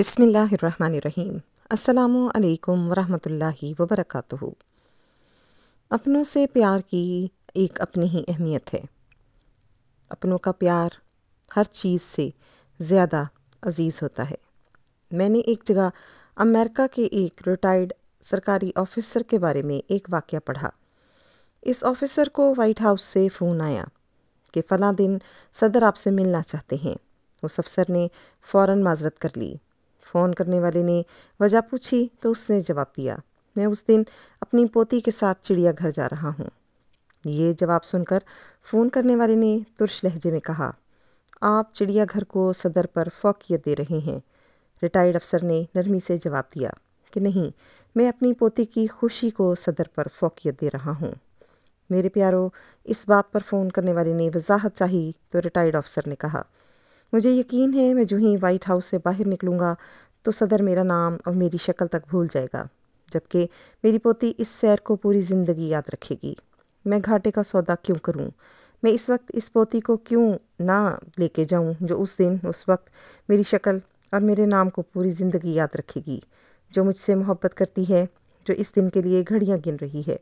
बिसमीम् अल्लाम वरहमतुल्लाहि वबरकातुहु अपनों से प्यार की एक अपनी ही अहमियत है अपनों का प्यार हर चीज़ से ज़्यादा अजीज़ होता है मैंने एक जगह अमेरिका के एक रिटायर्ड सरकारी ऑफिसर के बारे में एक वाक़ पढ़ा इस ऑफिसर को वाइट हाउस से फ़ोन आया कि फ़ला दिन सदर आपसे मिलना चाहते हैं उस अफसर ने फ़ौर माजरत कर ली फ़ोन करने वाले ने वजह पूछी तो उसने जवाब दिया मैं उस दिन अपनी पोती के साथ चिड़ियाघर जा रहा हूँ ये जवाब सुनकर फ़ोन करने वाले ने तुर्श लहजे में कहा आप चिड़ियाघर को सदर पर फौकियत दे रहे हैं रिटायर्ड अफसर ने नरमी से जवाब दिया कि नहीं मैं अपनी पोती की खुशी को सदर पर फौकियत दे रहा हूँ मेरे प्यारों इस बात पर फ़ोन करने वाले ने वजाहत चाही तो रिटायर्ड अफसर ने कहा मुझे यकीन है मैं जो ही वाइट हाउस से बाहर निकलूँगा तो सदर मेरा नाम और मेरी शक्ल तक भूल जाएगा जबकि मेरी पोती इस सैर को पूरी ज़िंदगी याद रखेगी मैं घाटे का सौदा क्यों करूँ मैं इस वक्त इस पोती को क्यों ना लेके जाऊँ जो उस दिन उस वक्त मेरी शक्ल और मेरे नाम को पूरी ज़िंदगी याद रखेगी जो मुझसे मोहब्बत करती है जो इस दिन के लिए घड़ियाँ गिन रही है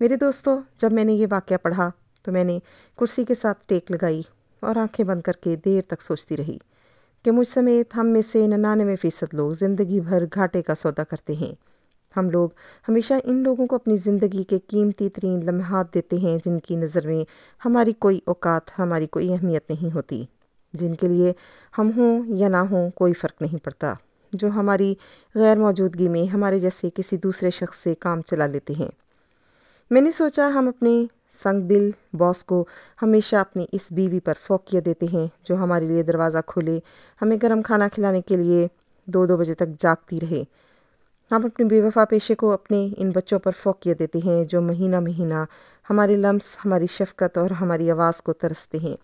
मेरे दोस्तों जब मैंने ये वाक्य पढ़ा तो मैंने कुर्सी के साथ टेक लगाई और आंखें बंद करके देर तक सोचती रही कि मुझ समेत हम में से नन्ानवे फ़ीसद लोग ज़िंदगी भर घाटे का सौदा करते हैं हम लोग हमेशा इन लोगों को अपनी ज़िंदगी के कीमती तरीन लम्हात देते हैं जिनकी नज़र में हमारी कोई औकात हमारी कोई अहमियत नहीं होती जिनके लिए हम हों या ना हों कोई फ़र्क नहीं पड़ता जो हमारी गैर मौजूदगी में हमारे जैसे किसी दूसरे शख्स से काम चला लेते हैं मैंने सोचा हम अपने संग दिल बॉस को हमेशा अपनी इस बीवी पर फोकिया देते हैं जो हमारे लिए दरवाज़ा खोले हमें गर्म खाना खिलाने के लिए दो दो बजे तक जागती रहे हम अपने बेवफा पेशे को अपने इन बच्चों पर फोकिया देते हैं जो महीना महीना हमारे लम्स हमारी शफकत और हमारी आवाज़ को तरसते हैं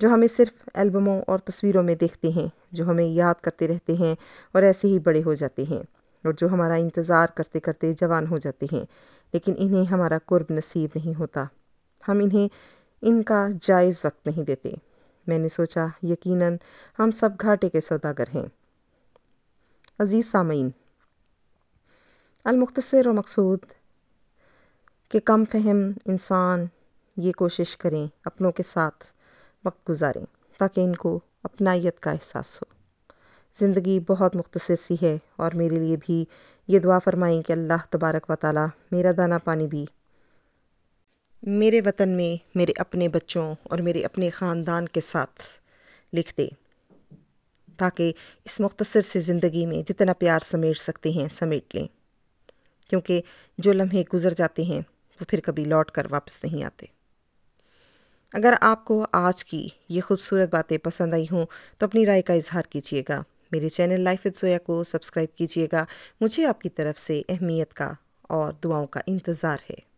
जो हमें सिर्फ एल्बमों और तस्वीरों में देखते हैं जो हमें याद करते रहते हैं और ऐसे ही बड़े हो जाते हैं और जो हमारा इंतज़ार करते करते जवान हो जाते हैं लेकिन इन्हें हमारा कुर्ब नसीब नहीं होता हम इन्हें इनका जायज़ वक्त नहीं देते मैंने सोचा यकीनन हम सब घाटे के सौदागर हैं अज़ीज़ सामीन अलमुख्तर और मकसूद के कम फहम इंसान ये कोशिश करें अपनों के साथ वक्त गुजारें ताकि इनको अपनाइत का एहसास हो ज़िंदगी बहुत मुख्तसर सी है और मेरे लिए भी ये दुआ फरमाएँ कि अल्लाह तबारक व ताली मेरा दाना पानी भी मेरे वतन में मेरे अपने बच्चों और मेरे अपने ख़ानदान के साथ लिख दे ताकि इस मुख्तसर से ज़िंदगी में जितना प्यार समेट सकते हैं समेट लें क्योंकि जो लम्हे गुज़र जाते हैं वो फिर कभी लौट कर वापस नहीं आते अगर आपको आज की ये खूबसूरत बातें पसंद आई हों तो अपनी राय का इजहार कीजिएगा मेरे चैनल लाइफ विद जोया को सब्सक्राइब कीजिएगा मुझे आपकी तरफ से अहमियत का और दुआओं का इंतज़ार है